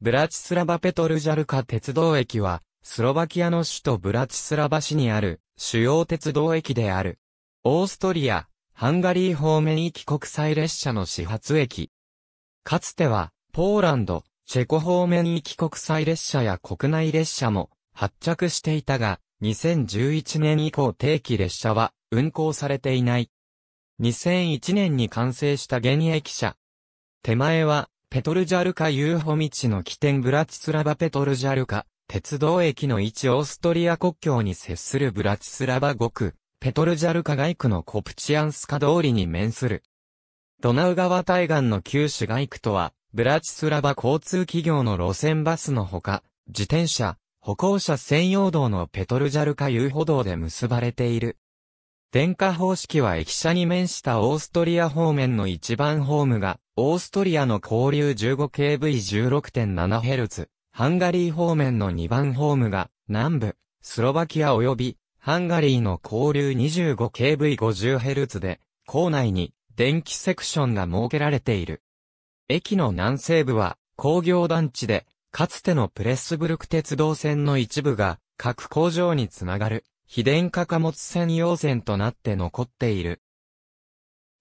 ブラチスラバペトルジャルカ鉄道駅は、スロバキアの首都ブラチスラバ市にある主要鉄道駅である。オーストリア、ハンガリー方面行き国際列車の始発駅。かつては、ポーランド、チェコ方面行き国際列車や国内列車も発着していたが、2011年以降定期列車は運行されていない。2001年に完成した現役車。手前はペトルジャルカ遊歩道の起点ブラチスラバペトルジャルカ、鉄道駅の位置オーストリア国境に接するブラチスラバ5区、ペトルジャルカ外区のコプチアンスカ通りに面する。ドナウ川対岸の旧市街区とは、ブラチスラバ交通企業の路線バスのほか、自転車、歩行者専用道のペトルジャルカ遊歩道で結ばれている。電化方式は駅舎に面したオーストリア方面の一番ホームが、オーストリアの交流 15KV16.7Hz、ハンガリー方面の2番ホームが、南部、スロバキア及び、ハンガリーの交流 25KV50Hz で、構内に電気セクションが設けられている。駅の南西部は工業団地で、かつてのプレスブルク鉄道線の一部が各工場につながる非電化貨物専用線となって残っている。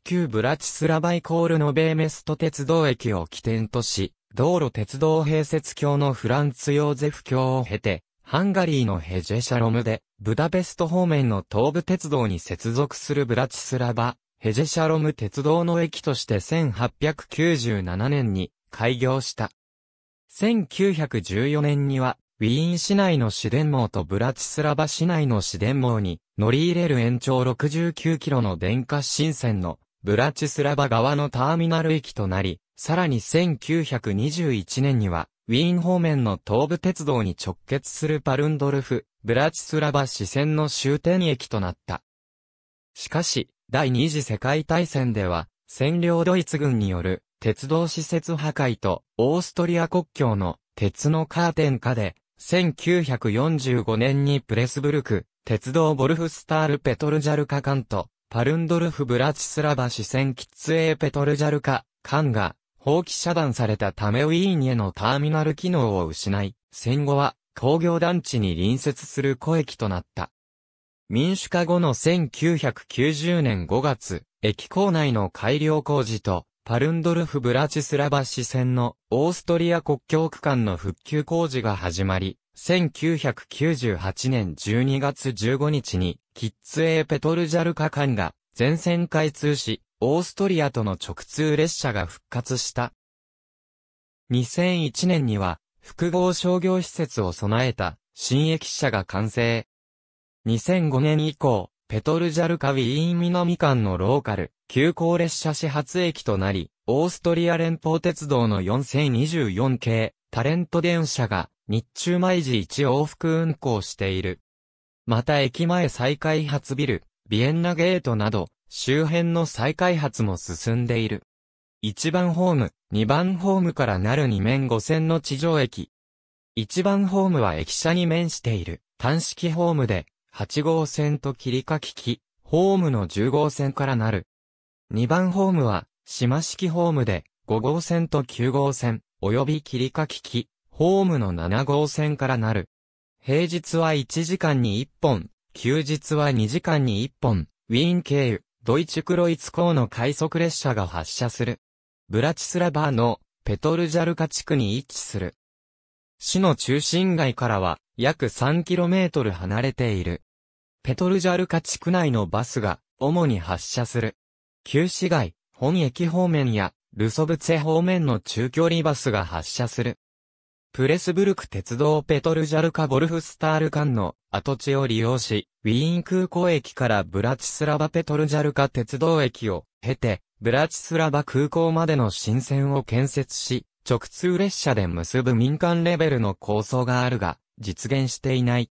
旧ブラチスラバイコールのベーメスト鉄道駅を起点とし、道路鉄道併設橋のフランツ・ヨーゼフ橋を経て、ハンガリーのヘジェシャロムで、ブダペスト方面の東部鉄道に接続するブラチスラバ、ヘジェシャロム鉄道の駅として1897年に開業した。1914年にはウィーン市内の市電網とブラチスラバ市内の市電網に乗り入れる延長69キロの電化新線のブラチスラバ側のターミナル駅となり、さらに1921年にはウィーン方面の東部鉄道に直結するパルンドルフ、ブラチスラバ市線の終点駅となった。しかし、第二次世界大戦では、占領ドイツ軍による鉄道施設破壊とオーストリア国境の鉄のカーテン下で1945年にプレスブルク、鉄道ボルフスタールペトルジャルカ艦と、パルンドルフブラチスラバ支線キッツエーペトルジャルカ艦が、放棄遮断されたためウィーンへのターミナル機能を失い、戦後は工業団地に隣接する小駅となった。民主化後の1990年5月、駅構内の改良工事とパルンドルフ・ブラチスラバ市線のオーストリア国境区間の復旧工事が始まり、1998年12月15日に、キッツエーペトルジャルカ間が全線開通し、オーストリアとの直通列車が復活した。2001年には、複合商業施設を備えた、新駅舎が完成。2005年以降、ペトルジャルカウィーン南間のローカル、急行列車始発駅となり、オーストリア連邦鉄道の4024系、タレント電車が、日中毎時1往復運行している。また駅前再開発ビル、ビエンナゲートなど、周辺の再開発も進んでいる。1番ホーム、2番ホームからなる2面5線の地上駅。1番ホームは駅舎に面している、単式ホームで、8号線と切りかき機、ホームの10号線からなる。2番ホームは、島式ホームで、5号線と9号線、及び切りかき機、ホームの7号線からなる。平日は1時間に1本、休日は2時間に1本、ウィーン経由、ドイツクロイツ港の快速列車が発車する。ブラチスラバーのペトルジャルカ地区に位置する。市の中心街からは約 3km 離れている。ペトルジャルカ地区内のバスが主に発車する。旧市街、本駅方面やルソブツェ方面の中距離バスが発車する。プレスブルク鉄道ペトルジャルカボルフスタール間の跡地を利用し、ウィーン空港駅からブラチスラバペトルジャルカ鉄道駅を経て、ブラチスラバ空港までの新線を建設し、直通列車で結ぶ民間レベルの構想があるが、実現していない。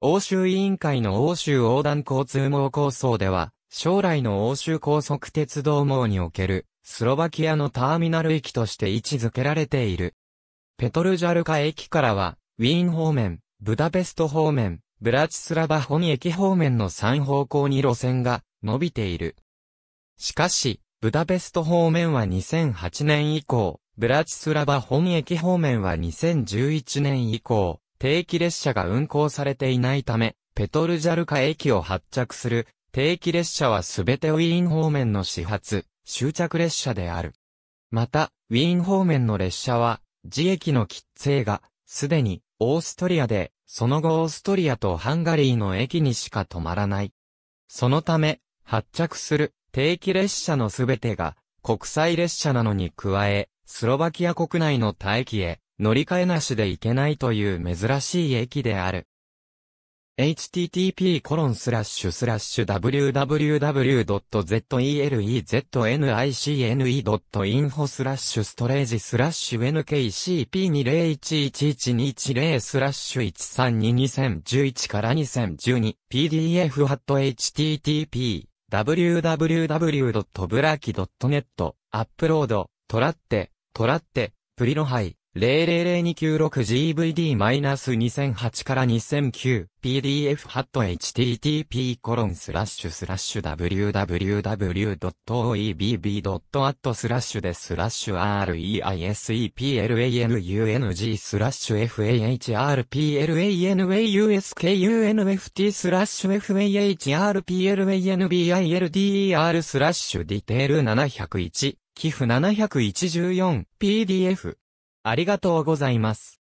欧州委員会の欧州横断交通網構想では、将来の欧州高速鉄道網における、スロバキアのターミナル駅として位置づけられている。ペトルジャルカ駅からは、ウィーン方面、ブダペスト方面、ブラチスラバ本駅方面の3方向に路線が伸びている。しかし、ブダペスト方面は2008年以降、ブラチスラバ本駅方面は2011年以降、定期列車が運行されていないため、ペトルジャルカ駅を発着する定期列車はすべてウィーン方面の始発、終着列車である。また、ウィーン方面の列車は、自駅の喫税が、すでに、オーストリアで、その後オーストリアとハンガリーの駅にしか止まらない。そのため、発着する定期列車のすべてが、国際列車なのに加え、スロバキア国内の大駅へ、乗り換えなしで行けないという珍しい駅である。http://www.zeleznicne.info スラッシュストレージスラッシュ n k c p 2 0 1 1 1 2 1 0スラッシュ1322011から 2012pdf.http www.braki.net アップロードトラッテトラッテプリロハイ 0000296GVD-2008 から 2009PDF-http://www.oebb.at スラッシュでスラッシュ reiseplanung スラッシュ fahrplanauskunft スラッシュ fahrplanbilder スラッシュディテール701寄付714 PDF ありがとうございます。